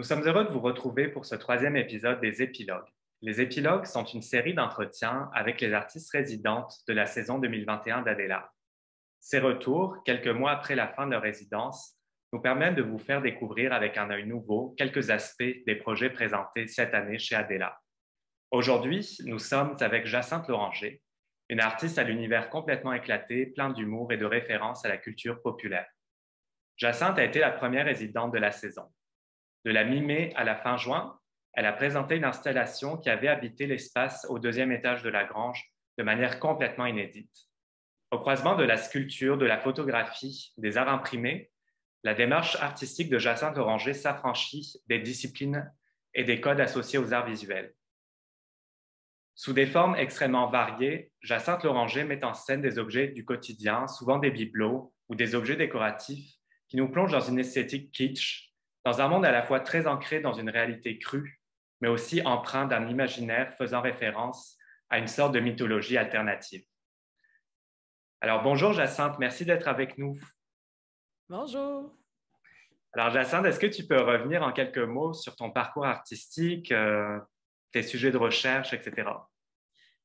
Nous sommes heureux de vous retrouver pour ce troisième épisode des Épilogues. Les Épilogues sont une série d'entretiens avec les artistes résidentes de la saison 2021 d'Adela. Ces retours, quelques mois après la fin de leur résidence, nous permettent de vous faire découvrir avec un œil nouveau quelques aspects des projets présentés cette année chez Adela. Aujourd'hui, nous sommes avec Jacinthe Loranger, une artiste à l'univers complètement éclaté, plein d'humour et de références à la culture populaire. Jacinthe a été la première résidente de la saison. De la mi-mai à la fin juin, elle a présenté une installation qui avait habité l'espace au deuxième étage de la grange de manière complètement inédite. Au croisement de la sculpture, de la photographie, des arts imprimés, la démarche artistique de Jacinthe loranger s'affranchit des disciplines et des codes associés aux arts visuels. Sous des formes extrêmement variées, Jacinthe Loranger met en scène des objets du quotidien, souvent des bibelots ou des objets décoratifs, qui nous plongent dans une esthétique kitsch dans un monde à la fois très ancré dans une réalité crue, mais aussi empreint d'un imaginaire faisant référence à une sorte de mythologie alternative. Alors bonjour Jacinthe, merci d'être avec nous. Bonjour. Alors Jacinthe, est-ce que tu peux revenir en quelques mots sur ton parcours artistique, euh, tes sujets de recherche, etc.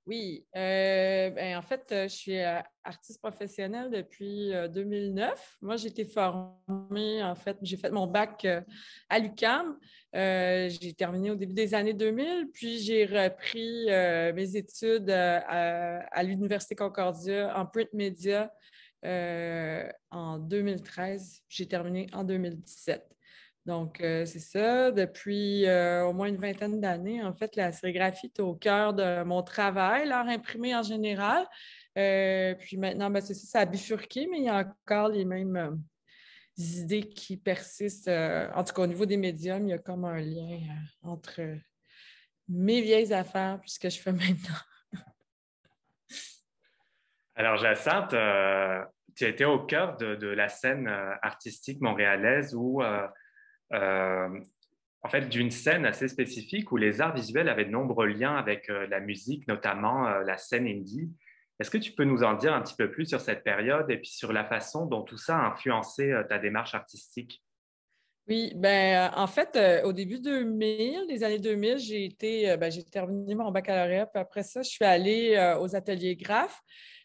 Oui, euh, ben en fait, euh, je suis euh, artiste professionnelle depuis 2009. Moi, j'ai été formée, en fait, j'ai fait mon bac à l'UCAM. j'ai terminé au début des années 2000, puis j'ai repris mes études à, à l'Université Concordia en print media en 2013. J'ai terminé en 2017. Donc, euh, c'est ça. Depuis euh, au moins une vingtaine d'années, en fait, la sérigraphie est au cœur de mon travail, l'art imprimé en général. Euh, puis maintenant, ben, c'est ça, ça a bifurqué, mais il y a encore les mêmes idées qui persistent. en tout cas, au niveau des médiums, il y a comme un lien entre mes vieilles affaires et ce que je fais maintenant. Alors, Jacinthe, tu as été au cœur de, de la scène artistique montréalaise où euh, en fait, d'une scène assez spécifique où les arts visuels avaient de nombreux liens avec euh, la musique, notamment euh, la scène indie. Est-ce que tu peux nous en dire un petit peu plus sur cette période et puis sur la façon dont tout ça a influencé ta démarche artistique? Oui, ben en fait, au début 2000, les années 2000, j'ai été, ben, j'ai terminé mon baccalauréat, puis après ça, je suis allée aux ateliers graphes.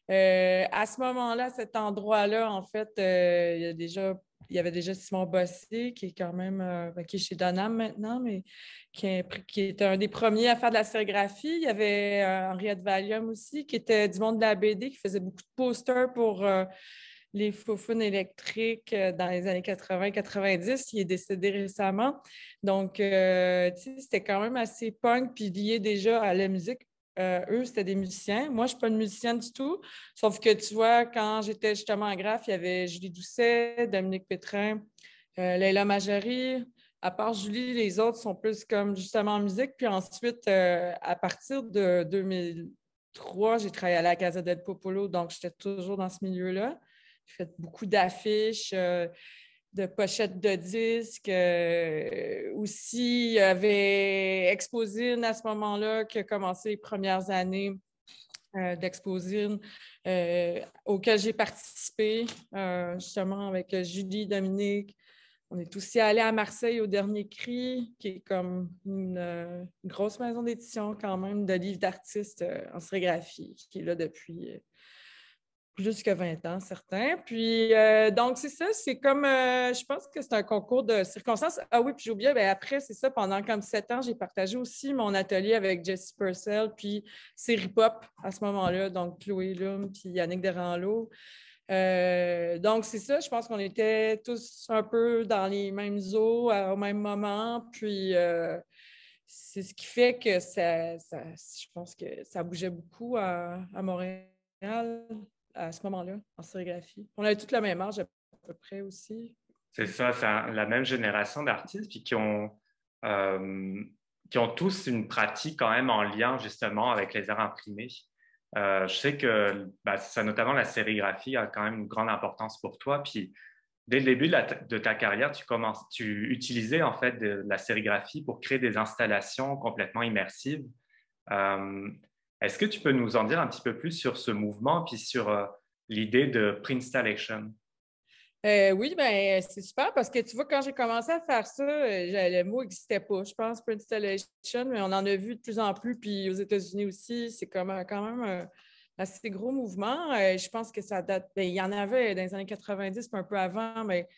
à ce moment-là, cet endroit-là, en fait, il y a déjà il y avait déjà Simon Bossé, qui est quand même, euh, ben, qui chez Donham maintenant, mais qui, est, était un des premiers à faire de la sérigraphie. Il y avait euh, Henriette Valium aussi, qui était du monde de la BD, qui faisait beaucoup de posters pour euh, les foufounes électriques dans les années 80-90. Il est décédé récemment. Donc, c'était quand même assez punk, puis lié déjà à la musique. Euh, eux, c'était des musiciens. Moi, je ne suis pas une musicienne du tout. Sauf que tu vois, quand j'étais justement en graphe, il y avait Julie Doucet, Dominique Pétrin, euh, Leila Majari. À part Julie, les autres sont plus comme justement en musique. Puis ensuite, euh, à partir de 2003, j'ai travaillé à la Casa del Popolo, donc j'étais toujours dans ce milieu-là. J'ai fait beaucoup d'affiches. Euh, de pochettes de disques. Euh, aussi, il avait Exposine à ce moment-là qui a commencé les premières années euh, d'Exposine euh, auquel j'ai participé euh, justement avec Julie, Dominique. On est aussi allé à Marseille au Dernier Cri, qui est comme une grosse maison d'édition quand même de livres d'artistes en sérigraphie, qui est là depuis plus que 20 ans, certains. Puis, euh, donc, c'est ça, c'est comme, euh, je pense que c'est un concours de circonstances. Ah oui, puis j'ai oublié, ben, après, c'est ça, pendant comme sept ans, j'ai partagé aussi mon atelier avec Jessie Purcell, puis Série Pop à ce moment-là, donc Chloé Lum puis Yannick Deranlo. Euh, donc, c'est ça, je pense qu'on était tous un peu dans les mêmes eaux au même moment, puis c'est ce qui fait que ça, je pense que ça bougeait beaucoup à Montréal à ce moment-là, en sérigraphie. On avait toute la même âge à peu près aussi. C'est ça, c'est la même génération d'artistes, qui ont, euh, qui ont tous une pratique quand même en lien justement avec les arts imprimés. Euh, je sais que bah, ça, notamment la sérigraphie a quand même une grande importance pour toi. Puis dès le début de, ta carrière, tu, commences, tu utilisais en fait de, la sérigraphie pour créer des installations complètement immersives. Euh, est-ce que tu peux nous en dire un petit peu plus sur ce mouvement puis sur euh, l'idée de pre-installation? Euh, oui, ben, c'est super parce que tu vois, quand j'ai commencé à faire ça, euh, le mot n'existait pas, je pense, pre-installation, mais on en a vu de plus en plus. Puis aux États-Unis aussi, c'est comme, quand même un assez gros mouvement. je pense que ça date, ben, il y en avait dans les années 90, un peu avant, mais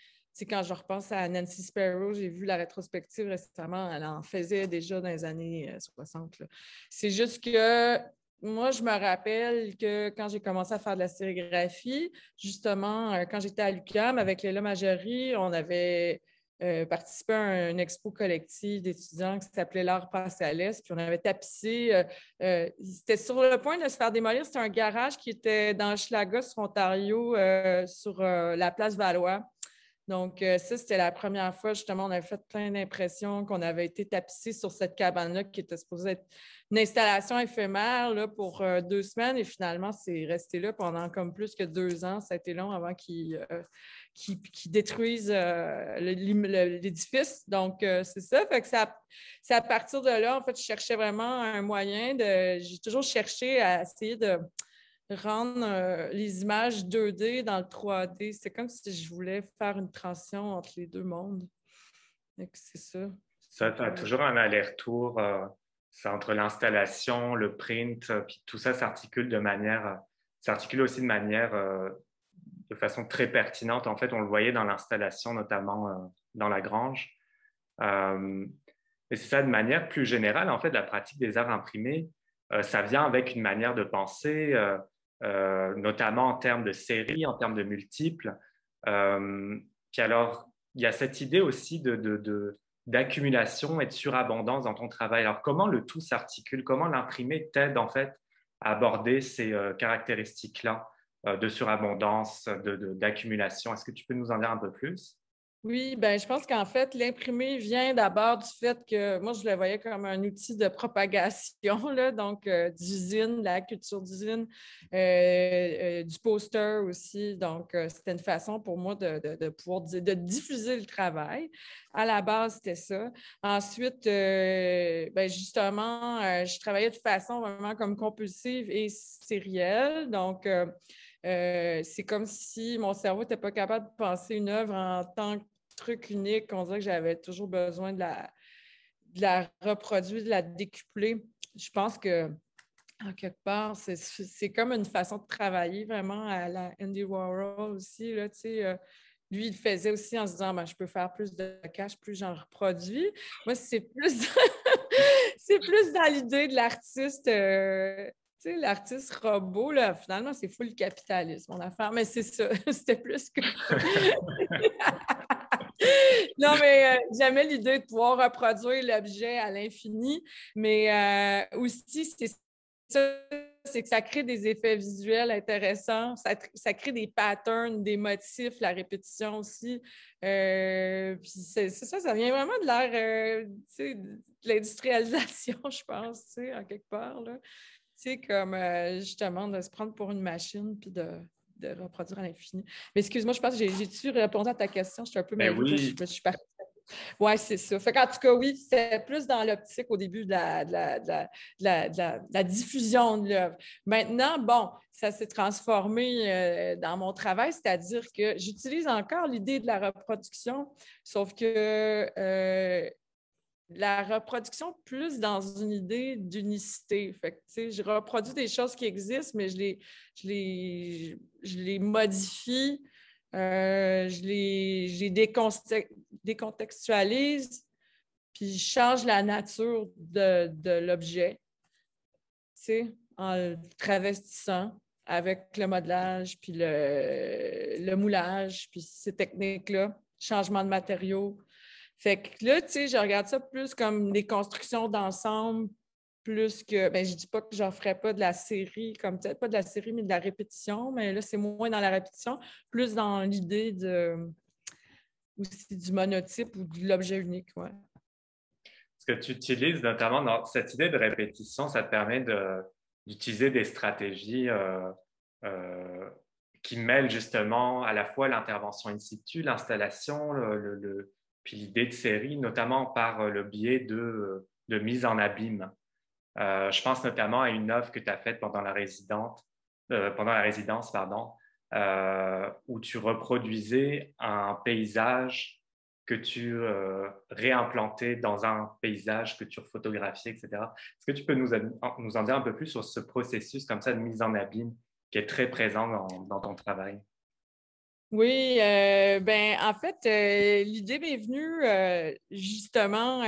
quand je repense à Nancy Sparrow, j'ai vu la rétrospective récemment, elle en faisait déjà dans les années 60. Euh, C'est juste que moi, je me rappelle que quand j'ai commencé à faire de la sérigraphie, justement, euh, quand j'étais à l'UQAM avec Léla Lomageries, on avait euh, participé à un expo collectif d'étudiants qui s'appelait L'art passe à l'Est, puis on avait tapissé. c'était sur le point de se faire démolir. C'était un garage qui était dans Schlagos, Ontario, sur la place Valois. Donc, euh, ça, c'était la première fois, justement, on avait fait plein d'impressions qu'on avait été tapissé sur cette cabane-là qui était supposée être une installation éphémère là, pour euh, deux semaines. Et finalement, c'est resté là pendant comme plus que deux ans. Ça a été long avant qu'ils euh, détruisent l'édifice. Donc, c'est ça. Fait que ça, c'est à partir de là, en fait, je cherchais vraiment un moyen de. J'ai toujours cherché à essayer de rendre euh, les images 2D dans le 3D. C'est comme si je voulais faire une transition entre les deux mondes. C'est ça. Ça, tu as euh, toujours un aller-retour euh, C'est entre l'installation, le print, puis tout ça s'articule de manière, s'articule aussi de manière, de façon très pertinente. En fait, on le voyait dans l'installation, notamment dans la grange. Mais c'est ça, de manière plus générale, en fait, la pratique des arts imprimés, ça vient avec une manière de penser, euh, notamment en termes de séries, en termes de multiples. Euh, puis alors, il y a cette idée aussi d'accumulation et de surabondance dans ton travail. Alors, comment le tout s'articule Comment l'imprimé t'aide en fait à aborder ces euh, caractéristiques-là de surabondance, d'accumulation Est-ce que tu peux nous en dire un peu plus oui, ben, je pense qu'en fait, l'imprimé vient d'abord du fait que moi, je le voyais comme un outil de propagation, là, donc euh, d'usine, la culture d'usine, euh, euh, du poster aussi. Donc, c'était une façon pour moi de, pouvoir diffuser le travail. À la base, c'était ça. Ensuite, ben, justement, je travaillais de façon vraiment comme compulsive et sérielle. Donc, c'est comme si mon cerveau n'était pas capable de penser une œuvre en tant que truc unique. On dirait que j'avais toujours besoin de la, la reproduire, de la décupler. Je pense que, en quelque part, c'est comme une façon de travailler vraiment à la Andy Warhol aussi. Là, euh, lui, il faisait aussi en se disant ben, je peux faire plus de cash, plus j'en reproduis. Moi, c'est plus, plus dans l'idée de l'artiste. Euh, l'artiste robot, là, finalement, c'est full capitalisme, mon affaire, mais c'est ça. C'était plus que. non, mais euh, jamais l'idée de pouvoir reproduire l'objet à l'infini. Mais euh, aussi, c'est ça, c'est que ça crée des effets visuels intéressants. Ça, crée des patterns, des motifs, la répétition aussi. Euh, puis c'est ça, ça vient vraiment de l'ère, de l'industrialisation, je pense, en quelque part. Tu sais, comme justement de se prendre pour une machine puis de de reproduire à l'infini. Mais excuse-moi, je pense que j'ai-tu répondu à ta question? Je suis un peu ben Mais oui. c'est ça. Fait tout cas, oui, c'était plus dans l'optique au début de la, diffusion de l'œuvre. Maintenant, bon, ça s'est transformé euh, dans mon travail, c'est-à-dire que j'utilise encore l'idée de la reproduction, sauf que euh, la reproduction plus dans une idée d'unicité. je reproduis des choses qui existent, mais je les, modifie, je les, euh, décontextualise, puis je change la nature de, l'objet, en le travestissant avec le modelage, puis le, le moulage, puis ces techniques-là, changement de matériaux. Fait que là, tu sais, je regarde ça plus comme des constructions d'ensemble, plus que. Ben, je dis pas que j'en ferais pas de la série comme peut-être pas de la série, mais de la répétition. Mais là, c'est moins dans la répétition, plus dans l'idée de aussi du monotype ou de l'objet unique. Ce que tu utilises notamment dans cette idée de répétition, ça te permet d'utiliser des stratégies euh, euh, qui mêlent justement à la fois l'intervention in situ, l'installation, le puis l'idée de série, notamment par euh, le biais de, euh, de mise en abîme. Euh, je pense notamment à une œuvre que tu as faite pendant la, pendant la résidence, pardon, où tu reproduisais un paysage que tu réimplantais dans un paysage que tu photographiais, etc. Est-ce que tu peux nous, nous, en dire un peu plus sur ce processus comme ça de mise en abîme qui est très présent dans ton travail? Oui, euh, ben en fait, euh, l'idée m'est venue euh, justement.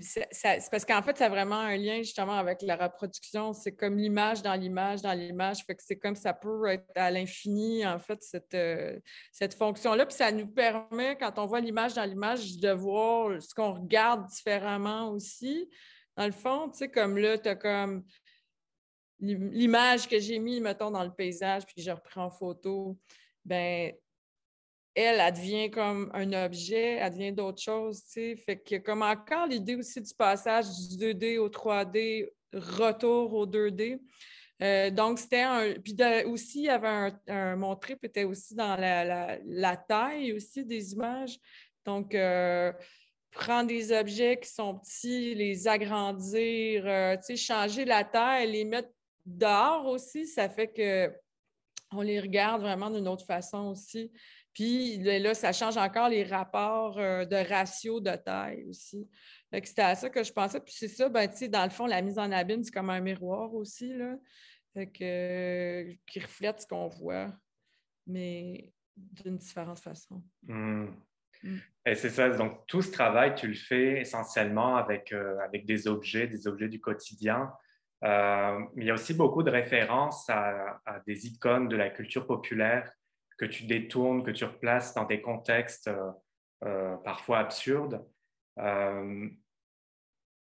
c'est parce qu'en fait, ça a vraiment un lien justement avec la reproduction. C'est comme l'image dans l'image dans l'image. Fait que c'est comme ça peut être à l'infini, en fait, cette, cette fonction-là. Puis ça nous permet, quand on voit l'image dans l'image, de voir ce qu'on regarde différemment aussi. Dans le fond, tu sais, comme là, tu as comme l'image que j'ai mise, mettons, dans le paysage, puis je reprends en photo ben elle, advient devient comme un objet, elle devient d'autres choses, tu sais. Fait que comme encore l'idée aussi du passage du 2D au 3D, retour au 2D. Euh, donc, c'était un. Puis aussi, il y avait un, montré Mon trip était aussi dans la, la, taille aussi des images. Donc, euh, prendre des objets qui sont petits, les agrandir, euh, changer la taille, les mettre dehors aussi, ça fait que on les regarde vraiment d'une autre façon aussi. Puis ben là, ça change encore les rapports euh, de ratio de taille aussi. C'était à ça que je pensais. Puis c'est ça, ben, dans le fond, la mise en abîme, c'est comme un miroir aussi, qui reflète ce qu'on voit, mais d'une différente façon. Mmh. Mmh. Et c'est ça, donc tout ce travail, tu le fais essentiellement avec euh, des objets, des objets du quotidien. Euh, il y a aussi beaucoup de références à, des icônes de la culture populaire que tu détournes, que tu replaces dans des contextes euh, euh, parfois absurdes. Euh,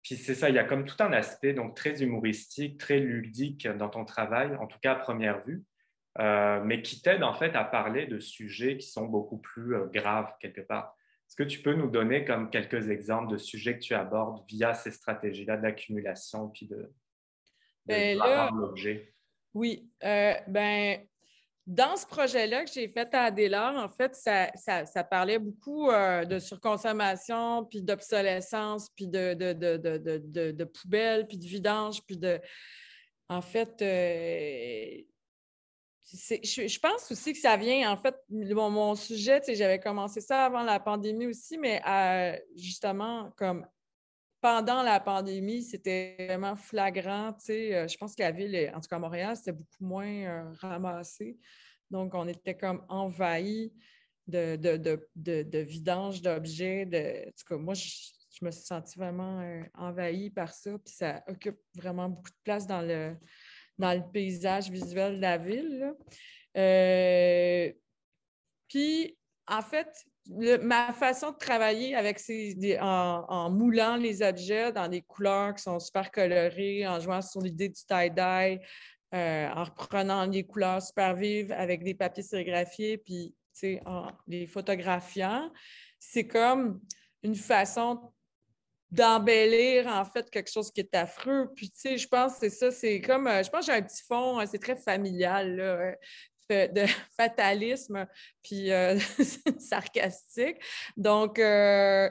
puis c'est ça, il y a comme tout un aspect donc très humoristique, très ludique dans ton travail, en tout cas à première vue, mais qui t'aide en fait à parler de sujets qui sont beaucoup plus graves quelque part. Est-ce que tu peux nous donner comme quelques exemples de sujets que tu abordes via ces stratégies-là d'accumulation puis de, ben oui. Euh, ben, dans ce projet-là que j'ai fait à Adela, en fait, ça, parlait beaucoup euh, de surconsommation, puis d'obsolescence, puis de, de, poubelles, puis de vidange, puis de. En fait, euh, je, pense aussi que ça vient, en fait, mon, mon sujet, j'avais commencé ça avant la pandémie aussi, mais justement, comme pendant la pandémie, c'était vraiment flagrant. Tu euh, je pense que la ville, en tout cas Montréal, c'était beaucoup moins euh, ramassé. Donc, on était comme envahi de, de, vidanges, d'objets. De... En tout cas, moi, je, me suis sentie vraiment euh, envahie par ça. Puis ça occupe vraiment beaucoup de place dans le, paysage visuel de la ville. puis, en fait, ma façon de travailler avec ces, en, moulant les objets dans des couleurs qui sont super colorées, en jouant sur l'idée du tie-dye, euh, en reprenant les couleurs super vives avec des papiers sérigraphiés, puis en les photographiant, c'est comme une façon d'embellir en fait quelque chose qui est affreux. Puis je pense que c'est ça, c'est comme, euh, je pense j'ai un petit fond, hein, c'est très familial. Euh, de fatalisme puis euh, sarcastique. Donc, euh,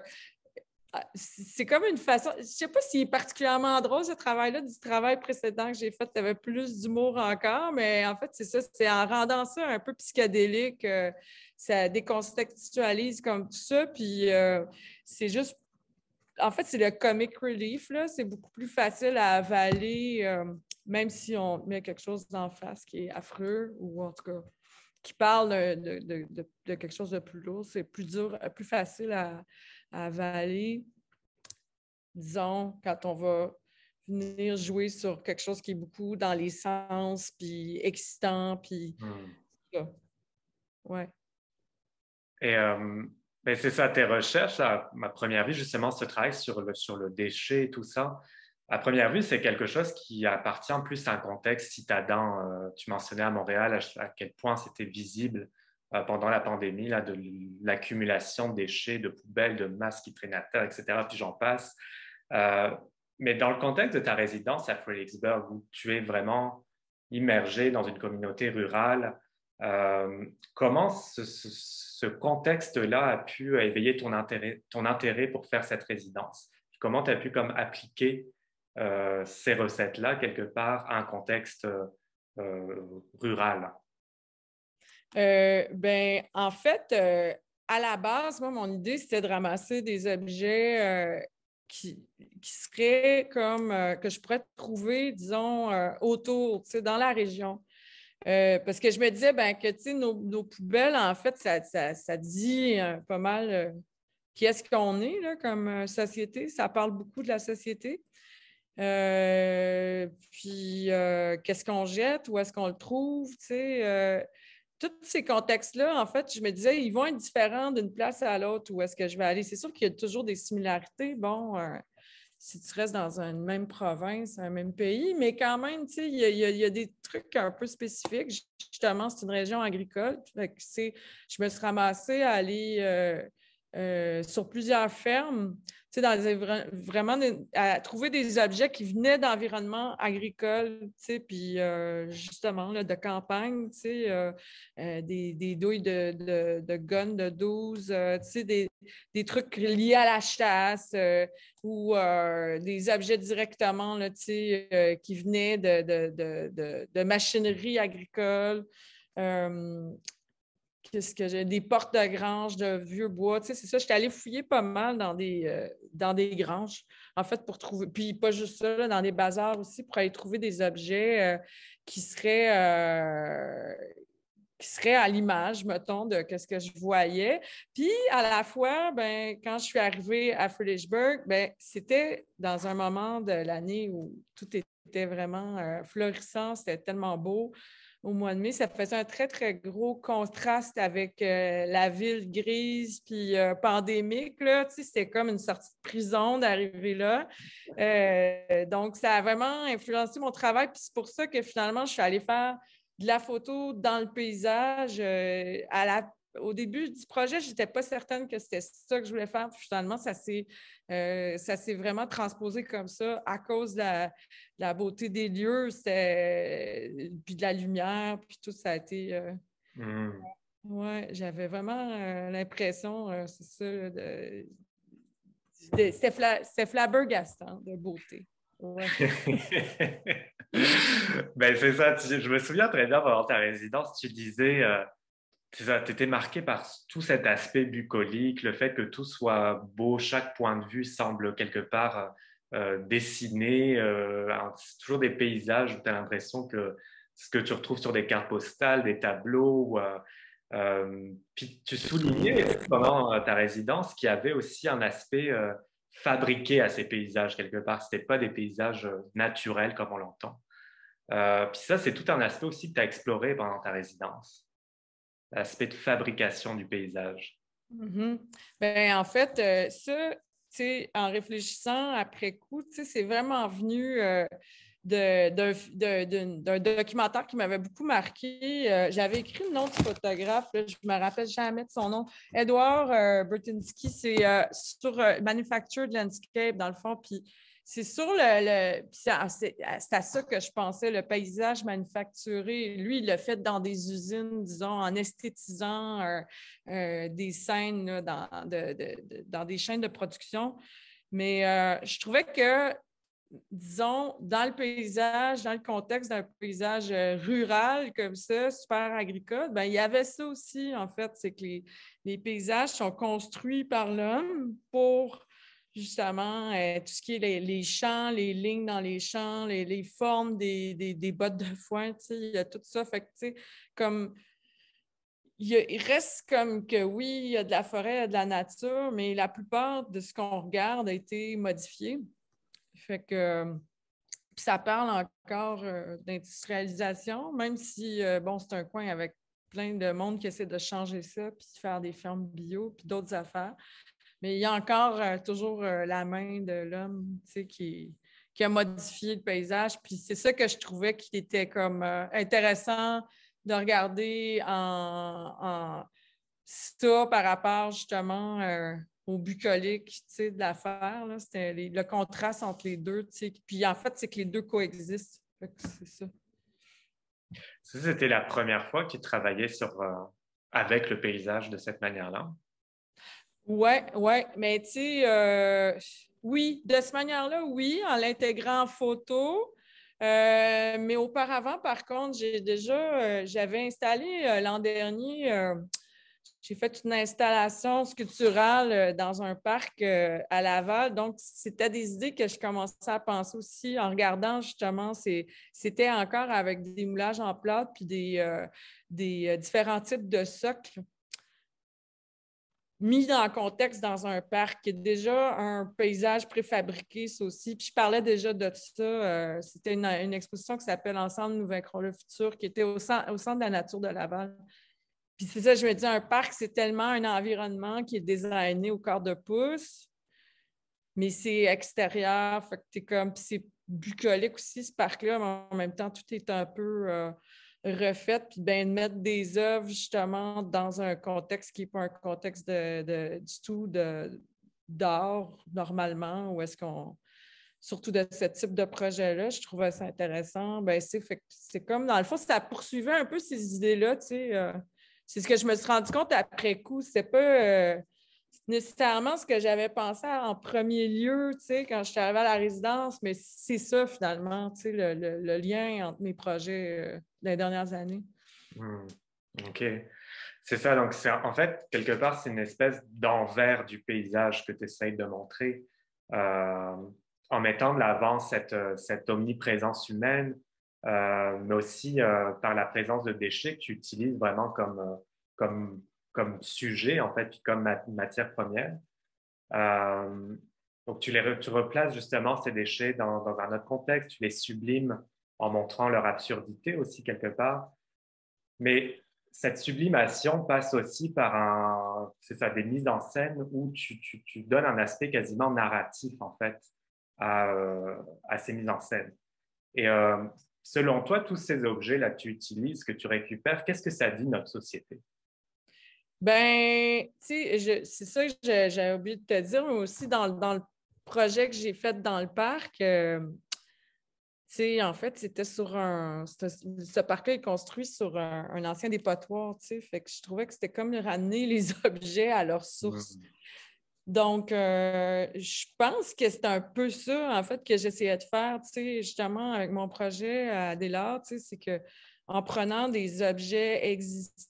c'est comme une façon. Je ne sais pas s'il est particulièrement drôle ce travail-là du travail précédent que j'ai fait. Il avait plus d'humour encore, mais en fait, c'est ça. C'est en rendant ça un peu psychédélique, euh, ça décontextualise comme tout ça. Puis c'est juste. En fait, c'est le comic relief. là. C'est beaucoup plus facile à avaler même si on met quelque chose en face qui est affreux ou en tout cas qui parle de, quelque chose de plus lourd, c'est plus dur, plus facile à, avaler, disons, quand on va venir jouer sur quelque chose qui est beaucoup dans les sens, puis excitant, puis hmm. Ouais. Et euh, ben, c'est ça, tes recherches, ma première vie, justement, ce travail sur sur le déchet et tout ça, à première vue, c'est quelque chose qui appartient plus à un contexte citadin. Euh, tu mentionnais à Montréal à, quel point c'était visible euh, pendant la pandémie là, de l'accumulation de déchets, de poubelles, de masques, qui traînaient à terre, etc. Puis j'en passe. Euh, mais dans le contexte de ta résidence à Fredericksburg, où tu es vraiment immergé dans une communauté rurale, comment ce, contexte-là a pu éveiller ton intérêt, ton intérêt pour faire cette résidence? Comment tu as pu comme, appliquer euh, ces recettes-là quelque part en contexte euh, euh, rural? ben, en fait, à la base, moi, mon idée, c'était de ramasser des objets qui, qui seraient comme que je pourrais trouver, disons, autour, dans la région. parce que je me disais ben, que nos, nos poubelles, en fait, ça, ça, dit pas mal qui est-ce qu'on est là, comme société. Ça parle beaucoup de la société. Euh, puis, euh, qu'est-ce qu'on jette? Où est-ce qu'on le trouve? Tu sais, euh, tous ces contextes-là, en fait, je me disais, ils vont être différents d'une place à l'autre. Où est-ce que je vais aller? C'est sûr qu'il y a toujours des similarités. Bon, si tu restes dans une même province, un même pays, mais quand même, tu sais, il y, a des trucs un peu spécifiques. Justement, c'est une région agricole. Fait je me suis ramassée à aller sur plusieurs fermes vraiment à trouver des objets qui venaient d'environnement agricole puis euh, justement de campagne, tu euh, euh, des, des, douilles de, de, de gun de 12, des, trucs liés à la chasse ou des objets directement, qui venaient de, de machinerie agricole qu'est-ce que j'ai, des portes de grange, de vieux bois, tu sais, c'est ça. J'étais allée fouiller pas mal dans des, euh, granges, en fait, pour trouver, puis pas juste ça, dans des bazars aussi, pour aller trouver des objets euh, qui seraient... Euh, qui à l'image, mettons, de ce que je voyais. Puis, à la fois, ben, quand je suis arrivée à Fredericksburg, ben, c'était dans un moment de l'année où tout était vraiment florissant, c'était tellement beau au mois de mai, ça faisait un très, très gros contraste avec euh, la ville grise puis euh, pandémique. Là. Tu sais, c'était comme une sortie de prison d'arriver là. Euh, donc, ça a vraiment influencé mon travail. Puis c'est pour ça que finalement, je suis allée faire de la photo dans le paysage à la au début du projet, je n'étais pas certaine que c'était ça que je voulais faire. finalement, euh, ça s'est, vraiment transposé comme ça à cause de la, beauté des lieux, puis de la lumière, puis tout ça a été. Euh, hmm. j'avais vraiment euh, l'impression, euh, c'est ça, de, de, c'était, flabbergastant de beauté. Ben, c'est ça. je me souviens très bien pendant ta résidence, tu disais tu étais marqué par tout cet aspect bucolique, le fait que tout soit beau, chaque point de vue semble quelque part euh, euh, dessiné, euh, C'est toujours des paysages où tu as l'impression que ce que tu retrouves sur des cartes postales, des tableaux. puis tu soulignais pendant ta résidence qu'il y avait aussi un aspect fabriqué à ces paysages quelque part. Ce n'était pas des paysages naturels comme on l'entend. puis ça, c'est tout un aspect aussi que tu as exploré pendant ta résidence l'aspect de fabrication du paysage? Mm en fait, euh, ça, en réfléchissant après coup, c'est vraiment venu euh, d'un documentaire qui m'avait beaucoup marqué. Euh, j'avais écrit le nom du photographe, je ne me rappelle jamais de son nom. Edouard euh, Bertinski, c'est euh, sur sur Manufactured Landscape, dans le fond, puis c'est sur le. c'est à, ça que je pensais, le paysage manufacturé. Lui, il l'a fait dans des usines, disons, en esthétisant des scènes dans, des chaînes de production. Mais je trouvais que disons, dans le paysage, dans le contexte d'un paysage euh, rural comme ça, super agricole, ben, il y avait ça aussi, en fait, c'est que les, paysages sont construits par l'homme pour justement euh, tout ce qui est les, champs, les lignes dans les champs, les, formes des, bottes de foin, il y a tout ça. Fait il, il, reste comme que oui, il y a de la forêt, il y a de la nature, mais la plupart de ce qu'on regarde a été modifié. Euh, ça parle encore euh, d'industrialisation, même si, euh, bon, c'est un coin avec plein de monde qui essaie de changer ça, puis faire des fermes bio, puis d'autres affaires. Mais il y a encore toujours la main de l'homme, qui, a modifié le paysage. Puis c'est ça que je trouvais qui était comme intéressant de regarder en, en, ça par rapport, justement, au bucolique de l'affaire. C'était le contraste entre les deux. sais. Puis en fait, c'est que les deux coexistent. C'est ça. c'était la première fois qu'il travaillait sur, euh, avec le paysage de cette manière-là. Oui, oui. Mais tu sais, euh, oui, de cette manière-là, oui, en l'intégrant en photo. Euh, mais auparavant, par contre, j'ai déjà, j'avais installé l'an dernier j'ai fait une installation sculpturale euh, dans un parc euh, à Laval. Donc, c'était des idées que je commençais à penser aussi en regardant justement, c'était encore avec des moulages en plâtre puis des, euh, différents types de socles mis dans le contexte dans un parc, qui est déjà un paysage préfabriqué, ça aussi. Puis je parlais déjà de ça. C'était une, exposition qui s'appelle Ensemble, nous vaincrons le futur, qui était au centre de la nature de Laval. Puis c'est ça, je me dis, un parc, c'est tellement un environnement qui est designé au corps de pouce, mais c'est extérieur, fait que t'es comme, c'est bucolique aussi, ce parc-là, mais en même temps, tout est un peu euh, refait, puis ben, de mettre des œuvres, justement, dans un contexte qui n'est pas un contexte du tout de, d'art, normalement, Ou est-ce qu'on surtout de ce type de projet-là. Je trouvais ça intéressant. Ben, c'est, fait, c'est comme, dans le fond, ça poursuivait un peu ces idées-là, tu sais, euh, c'est ce que je me suis rendu compte après coup. C'est pas euh, nécessairement ce que j'avais pensé en premier lieu, quand je suis arrivée à la résidence, mais c'est ça finalement, le, lien entre mes projets les euh, des dernières années. Hmm, OK. C'est ça, donc en fait, quelque part, c'est une espèce d'envers du paysage que tu essayes de montrer euh, en mettant de l'avant cette, cette omniprésence humaine, euh, mais aussi euh, par la présence de déchets que tu utilises vraiment comme, euh, comme, comme sujet, en fait, comme matière première. donc, tu, les tu replaces justement ces déchets dans, dans, un autre contexte, tu les sublimes en montrant leur absurdité aussi quelque part. Mais cette sublimation passe aussi par un, ça, des mises en scène où tu, tu, tu, donnes un aspect quasiment narratif en fait à, à ces mises en scène. Et Selon toi, tous ces objets-là que tu utilises, que tu récupères, qu'est-ce que ça dit notre société? Ben, tu sais, c'est ça que j'ai oublié de te dire, mais aussi dans, le projet que j'ai fait dans le parc, euh, sais, en fait, c'était sur un. Ce parc-là est construit sur un, ancien dépotoir, tu sais. que je trouvais que c'était comme ramener les objets à leur source. Mmh. Donc, euh, je pense que c'est un peu ça, en fait, que j'essayais de faire, tu sais, justement, avec mon projet à Delors, tu sais, c'est que en prenant des objets existants,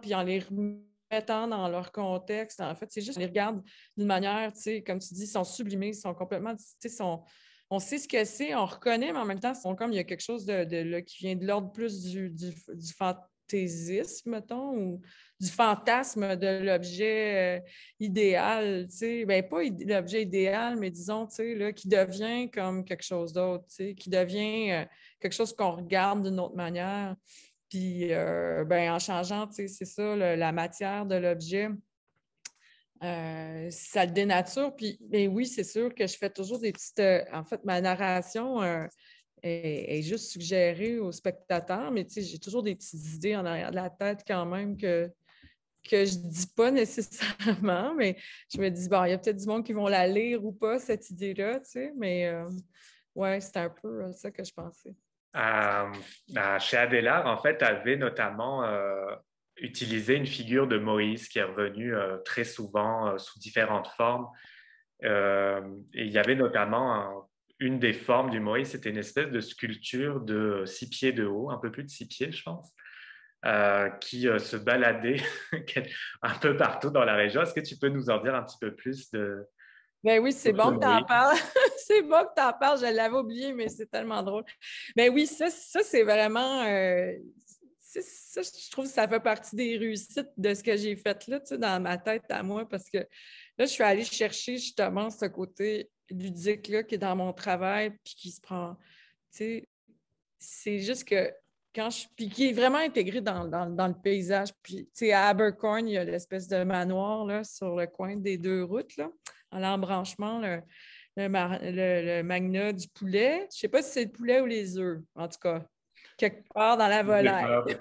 puis en les remettant dans leur contexte, en fait, c'est juste, qu'on les regarde d'une manière, tu sais, comme tu dis, ils sont sublimés, ils sont complètement, tu sais, sont on sait ce que c'est, on reconnaît, mais en même temps, sont comme il y a quelque chose de, qui vient de l'ordre plus du, du, mettons, ou du fantasme de l'objet euh, idéal, tu sais, ben, pas l'objet idéal, mais disons, tu sais, qui devient comme quelque chose d'autre, tu sais, qui devient euh, quelque chose qu'on regarde d'une autre manière. Puis, euh, ben, en changeant, tu sais, c'est ça, la matière de l'objet, ça le dénature. Puis, mais ben oui, c'est sûr que je fais toujours des petites, en fait, ma narration est, juste suggérée aux spectateurs, mais j'ai toujours des petites idées en arrière de la tête quand même que que je ne dis pas nécessairement, mais je me dis, bon, il y a peut-être du monde qui vont la lire ou pas, cette idée-là, tu sais, mais euh, ouais, c'est un peu euh, ça que je pensais. Ah, chez Adélard, en fait, avait notamment euh, utilisé une figure de Moïse qui est revenue très souvent sous différentes formes. et il y avait notamment une des formes du Moïse, c'était une espèce de sculpture de six pieds de haut, un peu plus de six pieds, je pense, euh, qui euh, se baladait un peu partout dans la région. Est-ce que tu peux nous en dire un petit peu plus de. Ben oui, c'est bon, que tu en parles. c'est bon que tu en parles. Je l'avais oublié, mais c'est tellement drôle. Mais ben oui, ça, c'est vraiment. Euh, je trouve que ça fait partie des réussites de ce que j'ai fait là, dans ma tête à moi, parce que là, je suis allée chercher justement ce côté ludique-là qui est dans mon travail, puis qui se prend. c'est juste que quand je. Puis qui est vraiment intégré dans, le paysage. Puis, tu sais, à Abercorn, il y a l'espèce de manoir là, sur le coin des deux routes, là, à l'embranchement, le, le, magna du poulet. Je sais pas si c'est le poulet ou les œufs, en tout cas quelque part dans la volaille.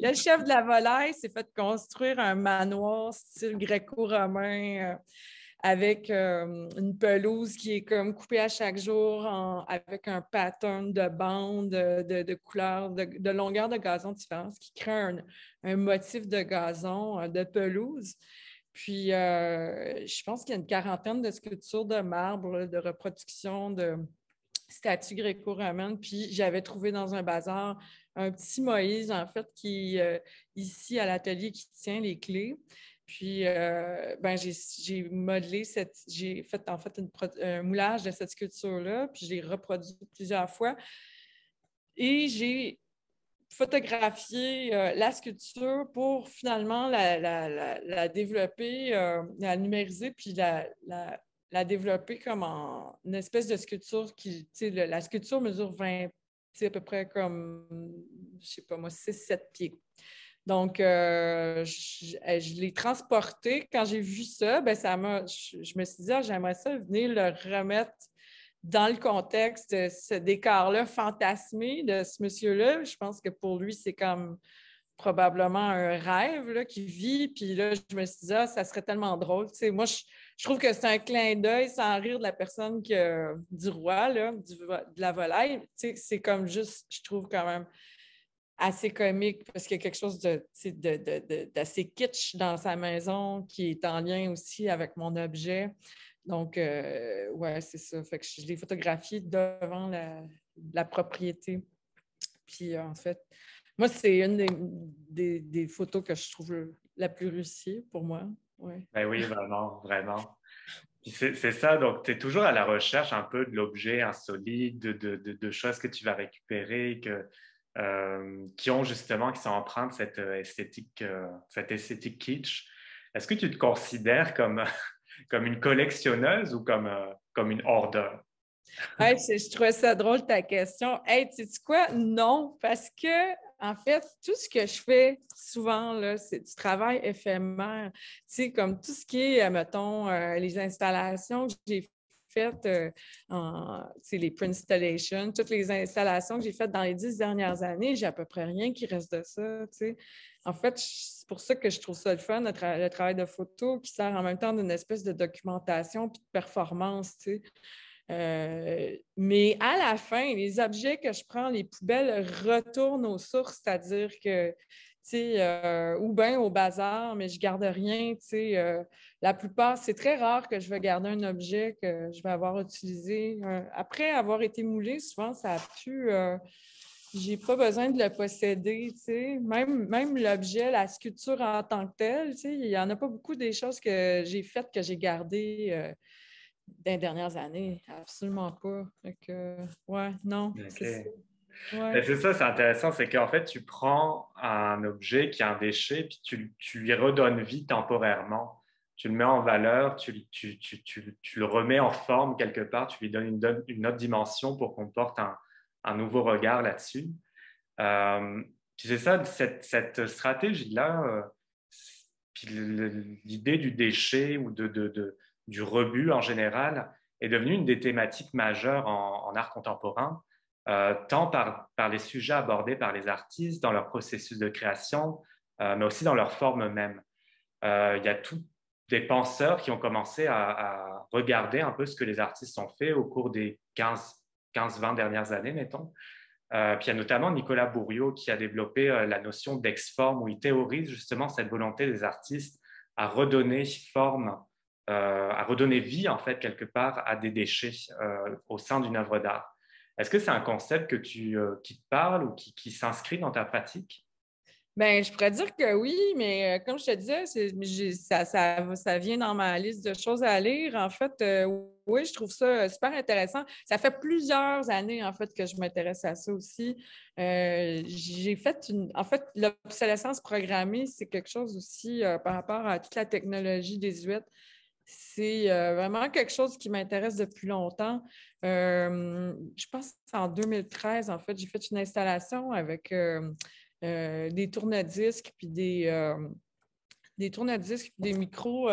le chef de la volaille s'est fait construire un manoir style gréco-romain euh, avec une pelouse qui est comme coupée à chaque jour avec un pattern de bandes, de, couleurs, de, longueurs de gazon différentes, qui crée un, motif de gazon, euh, de pelouse. Puis, euh, je pense qu'il y a une quarantaine de sculptures de marbre, de reproduction de statues gréco-romaines. Puis, j'avais trouvé dans un bazar un petit Moïse, en fait, qui, euh, ici à l'atelier, qui tient les clés. Puis, euh, ben, j'ai modelé cette, j'ai fait en fait un moulage de cette sculpture-là, puis je l'ai reproduit plusieurs fois. Et j'ai photographié euh, la sculpture pour finalement la, développer, euh, la numériser, puis la, développer comme une espèce de sculpture qui, tu sais, la sculpture mesure 20, à peu près comme, je sais pas moi, 6-7 pieds. Donc, euh, eh, je, l'ai transporté. Quand j'ai vu ça, ben ça je, me suis dit, ah, j'aimerais ça venir le remettre dans le contexte de ce décor-là fantasmé de ce monsieur-là. Je pense que pour lui, c'est comme probablement un rêve qui vit. Puis là, je me suis dit, ah, ça serait tellement drôle. Tu moi, je, trouve que c'est un clin d'œil sans rire de la personne que, du roi, de la volaille. c'est comme juste, je trouve quand même assez comique parce qu'il y a quelque chose d'assez de, de, kitsch dans sa maison qui est en lien aussi avec mon objet. Donc, euh, ouais, c'est ça. Fait que je l'ai photographié devant la, propriété. Puis, euh, en fait, moi, c'est une des, photos que je trouve la plus réussie pour moi. Ben oui, vraiment, vraiment. C'est ça, donc tu es toujours à la recherche un peu de l'objet en solide, de, de, de, choses que tu vas récupérer, que, euh, qui ont justement, qui sont empreintes cette euh, esthétique, euh, cette esthétique kitsch. Est-ce que tu te considères comme, comme une collectionneuse ou comme, comme une hordeur? Ouais, je, trouvais ça drôle ta question. Hey, tu sais quoi? Non, parce que en fait, tout ce que je fais souvent, c'est du travail éphémère. Tu sais, comme tout ce qui est, mettons, les installations que j'ai faites, euh, en, les installations, toutes les installations que j'ai faites dans les dix dernières années, j'ai à peu près rien qui reste de ça. En fait, c'est pour ça que je trouve ça le fun, le, travail de photo qui sert en même temps d'une espèce de documentation puis de performance. Euh, mais à la fin, les objets que je prends, les poubelles retournent aux sources, c'est-à-dire que euh, ou bien au bazar, mais je garde rien. Euh, la plupart, c'est très rare que je vais garder un objet que je vais avoir utilisé. après avoir été moulé, souvent, ça a pu. Euh, j'ai pas besoin de le posséder, Même, même l'objet, la sculpture en tant que telle, il n'y en a pas beaucoup des choses que j'ai faites, que j'ai gardées dans les dernières années. Absolument pas. Donc, ouais, non. Ben, c'est ça, c'est intéressant, c'est qu'en fait, tu prends un objet qui est un déchet, puis tu, tu lui redonnes vie temporairement. Tu le mets en valeur, tu, tu, tu, le remets en forme quelque part, tu lui donnes une, une autre dimension pour qu'on porte un, un, nouveau regard là-dessus. Euh, puis c'est ça, cette, cette stratégie-là, euh, puis l'idée du déchet ou de, de, du rebut en général est devenue une des thématiques majeures en art contemporain euh, tant par, les sujets abordés par les artistes dans leur processus de création, euh, mais aussi dans leur forme même. Euh, il y a tous des penseurs qui ont commencé à, à, regarder un peu ce que les artistes ont fait au cours des 15-20 dernières années, mettons. puis il y a notamment Nicolas Bourriaud qui a développé la notion d'ex-forme où il théorise justement cette volonté des artistes à redonner forme, à redonner vie en fait quelque part à des déchets au sein d'une œuvre d'art. Est-ce que c'est un concept que tu, euh, qui te parle ou qui, s'inscrit dans ta pratique? Bien, je pourrais dire que oui, mais euh, comme je te disais, ça, vient dans ma liste de choses à lire. En fait, euh, oui, je trouve ça super intéressant. Ça fait plusieurs années, en fait, que je m'intéresse à ça aussi. j'ai fait une. En fait, l'obsolescence programmée, c'est quelque chose aussi par rapport à toute la technologie des huîtres c'est euh, vraiment quelque chose qui m'intéresse depuis longtemps. Euh, je pense en 2013, en fait, j'ai fait une installation avec euh, des tourne-disques, puis des, des tourne-disques, des micros,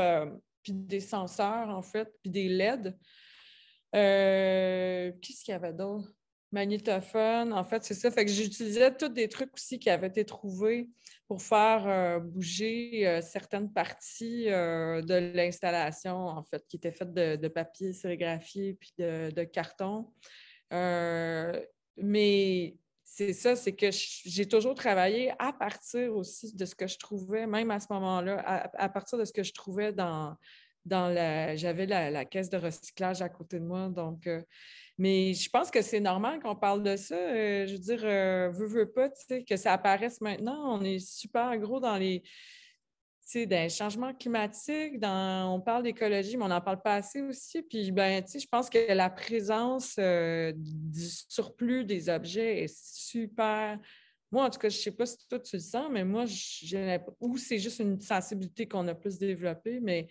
puis des senseurs, en fait, puis des LED. Qu'est-ce qu'il y avait d'autre? magnétophone. En fait, c'est ça. Fait que j'utilisais tous des trucs aussi qui avaient été trouvés pour faire euh, bouger euh, certaines parties euh, de l'installation, en fait, qui était faite de, de, papier sérigraphié puis de, carton. mais c'est ça, c'est que j'ai toujours travaillé à partir aussi de ce que je trouvais, même à ce moment-là, à, partir de ce que je trouvais dans, dans la, j'avais la, caisse de recyclage à côté de moi. Donc, euh, mais je pense que c'est normal qu'on parle de ça. Euh, je veux dire, euh, veux, veux pas, que ça apparaisse maintenant. On est super gros dans les, tu sais, dans changements climatiques, dans, on parle d'écologie, mais on en parle pas assez aussi. Puis, ben, tu sais, je pense que la présence du surplus des objets est super moi, en tout cas, je ne sais pas si toi tu le sens, mais moi, ou c'est juste une sensibilité qu'on a plus développée, mais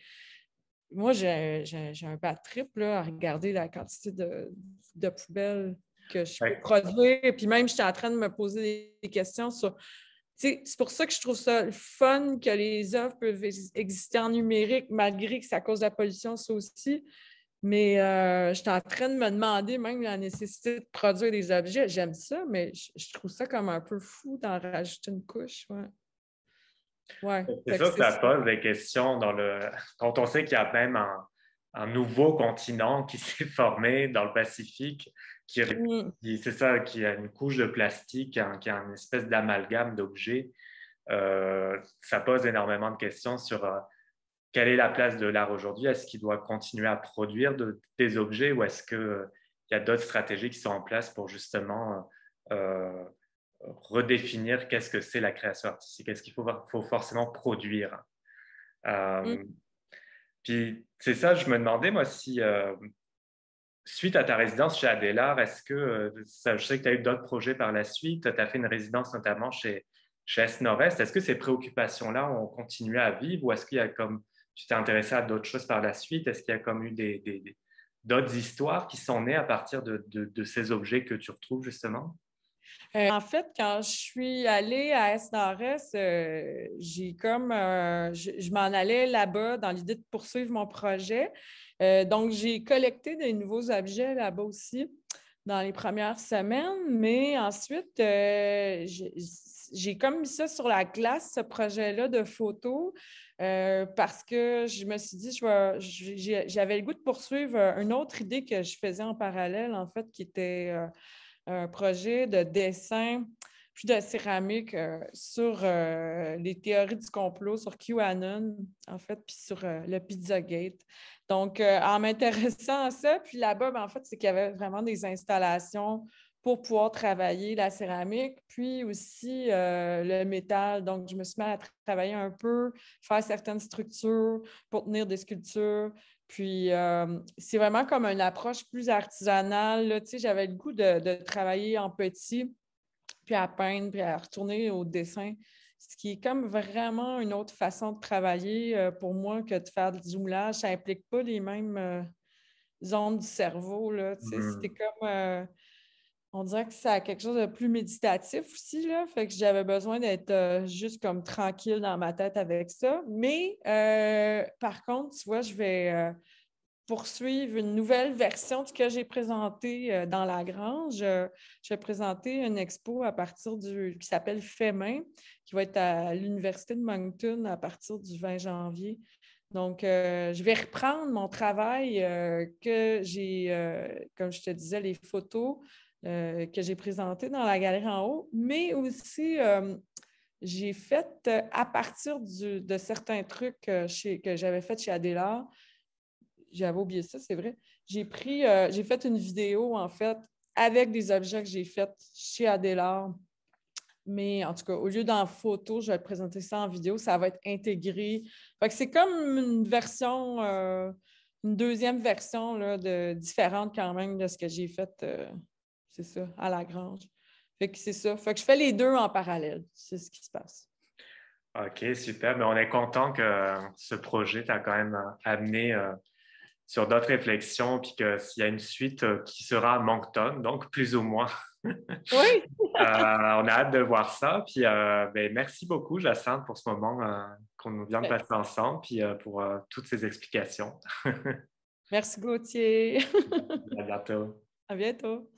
moi, j'ai un peu trip à regarder la quantité de, poubelles que je peux Et produire. Puis même, j'étais en train de me poser des questions sur. C'est pour ça que je trouve ça fun que les œuvres peuvent exister en numérique, malgré que ça cause la pollution, ça aussi. Mais je euh, j'étais en train de me demander même la nécessité de produire des objets. J'aime ça, mais je, trouve ça comme un peu fou d'en rajouter une couche c'est ça que pose des questions dans le... quand on sait qu'il y a même un, nouveau continent qui s'est formé dans le Pacifique, mm. qui, c'est ça, qui a une couche de plastique, qui a une espèce d'amalgame d'objets. Euh, ça pose énormément de questions sur euh, quelle est la place de l'art aujourd'hui. Est-ce qu'il doit continuer à produire de, des objets ou est-ce qu'il euh, il y a d'autres stratégies qui sont en place pour justement redéfinir qu'est-ce que c'est la création artistique, quest ce qu'il faut, forcément produire. Euh, mm. Puis c'est ça, je me demandais moi si, euh, suite à ta résidence chez Adélard, est-ce que, euh, je sais que tu as eu d'autres projets par la suite, tu as fait une résidence notamment chez, chez est est-ce que ces préoccupations-là ont continué à vivre ou est-ce qu'il y a comme, tu t'es intéressé à d'autres choses par la suite, est-ce qu'il y a comme eu d'autres histoires qui sont nées à partir de ces objets que tu retrouves justement? Euh, en fait, quand je suis allée à SNRS, euh, j'ai comme euh, je, m'en allais là-bas dans l'idée de poursuivre mon projet. donc, j'ai collecté des nouveaux objets là-bas aussi dans les premières semaines, mais ensuite, j'ai comme mis ça sur la classe, ce projet-là de photos, parce que je me suis dit, j'avais le goût de poursuivre une autre idée que je faisais en parallèle, en fait, qui était un projet de dessin puis de céramique euh, sur euh, les théories du complot, sur QAnon, en fait, puis sur le euh, le Pizzagate. Donc, en m'intéressant à ça, puis là-bas, ben, en fait, c'est qu'il y avait vraiment des installations pour pouvoir travailler la céramique, puis aussi le métal. Donc, je me suis mis à travailler un peu, faire certaines structures pour tenir des sculptures, puis, c'est vraiment comme une approche plus artisanale. Tu sais, j'avais le goût de, travailler en petit, puis à peindre, puis à retourner au dessin, ce qui est comme vraiment une autre façon de travailler pour moi que de faire du moulage. Ça n'implique pas les mêmes ondes zones du cerveau. Mmh. C'était comme on dirait que ça a quelque chose de plus méditatif aussi, Fait que j'avais besoin d'être euh, juste comme tranquille dans ma tête avec ça. Mais euh, par contre, tu vois, je vais euh, poursuivre une nouvelle version de ce que j'ai présenté dans la grange. je vais présenter une expo à partir du qui s'appelle Fait qui va être à l'Université de Moncton à partir du 20 janvier. Donc, je vais reprendre mon travail que j'ai, comme je te disais, les photos, euh, que j'ai présenté dans la galerie en haut, mais aussi euh, j'ai fait euh, à partir de certains trucs que j'avais fait chez Adela. j'avais oublié ça, c'est vrai. J'ai pris, j'ai fait une vidéo en fait avec des objets que j'ai faits chez Adela, Mais en tout cas, au lieu d'en photo, je vais présenter ça en vidéo, ça va être intégré. c'est comme une version, une deuxième version de, différente quand même de ce que j'ai fait c'est ça, à la grange. Fait que c'est ça. Fait que je fais les deux en parallèle. C'est ce qui se passe. OK, super. Mais ben, on est content que euh, ce projet t'a quand même euh, amené euh, sur d'autres réflexions, puis que s'il y a une suite qui sera à Moncton, donc plus ou moins. oui. on a hâte de voir ça. Puis ben, merci beaucoup, Jacinthe, pour ce moment qu'on nous vient de passer ensemble, puis pour toutes ces explications. merci, Gauthier. à bientôt. À bientôt.